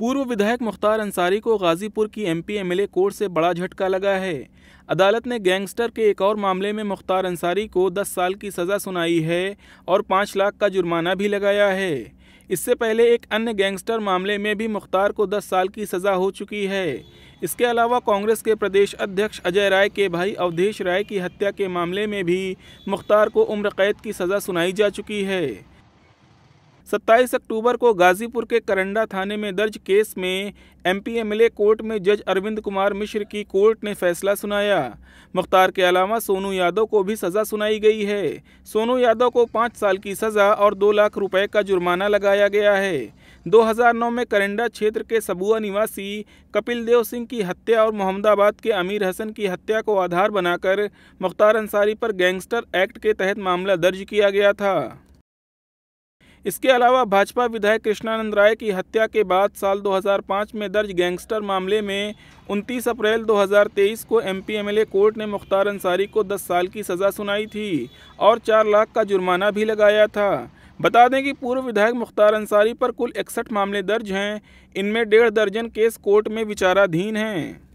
पूर्व विधायक मुख्तार अंसारी को गाजीपुर की एमपी एमएलए कोर्ट से बड़ा झटका लगा है अदालत ने गैंगस्टर के एक और मामले में मुख्तार अंसारी को 10 साल की सज़ा सुनाई है और 5 लाख का जुर्माना भी लगाया है इससे पहले एक अन्य गैंगस्टर मामले में भी मुख्तार को 10 साल की सज़ा हो चुकी है इसके अलावा कांग्रेस के प्रदेश अध्यक्ष अजय राय के भाई अवधेश राय की हत्या के मामले में भी मुख्तार को उम्र कैद की सज़ा सुनाई जा चुकी है सत्ताईस अक्टूबर को गाजीपुर के करंडा थाने में दर्ज केस में एमपीएमएलए कोर्ट में जज अरविंद कुमार मिश्र की कोर्ट ने फैसला सुनाया मुख्तार के अलावा सोनू यादव को भी सज़ा सुनाई गई है सोनू यादव को पाँच साल की सज़ा और दो लाख रुपए का जुर्माना लगाया गया है 2009 में करंडा क्षेत्र के सबुआ निवासी कपिल देव सिंह की हत्या और मोहम्मदाबाद के अमीर हसन की हत्या को आधार बनाकर मुख्तार अंसारी पर गैंगस्टर एक्ट के तहत मामला दर्ज किया गया था इसके अलावा भाजपा विधायक कृष्णानंद राय की हत्या के बाद साल 2005 में दर्ज गैंगस्टर मामले में 29 अप्रैल 2023 को एमपी एमएलए कोर्ट ने मुख्तार अंसारी को 10 साल की सज़ा सुनाई थी और 4 लाख का जुर्माना भी लगाया था बता दें कि पूर्व विधायक मुख्तार अंसारी पर कुल इकसठ मामले दर्ज हैं इनमें डेढ़ दर्जन केस कोर्ट में विचाराधीन हैं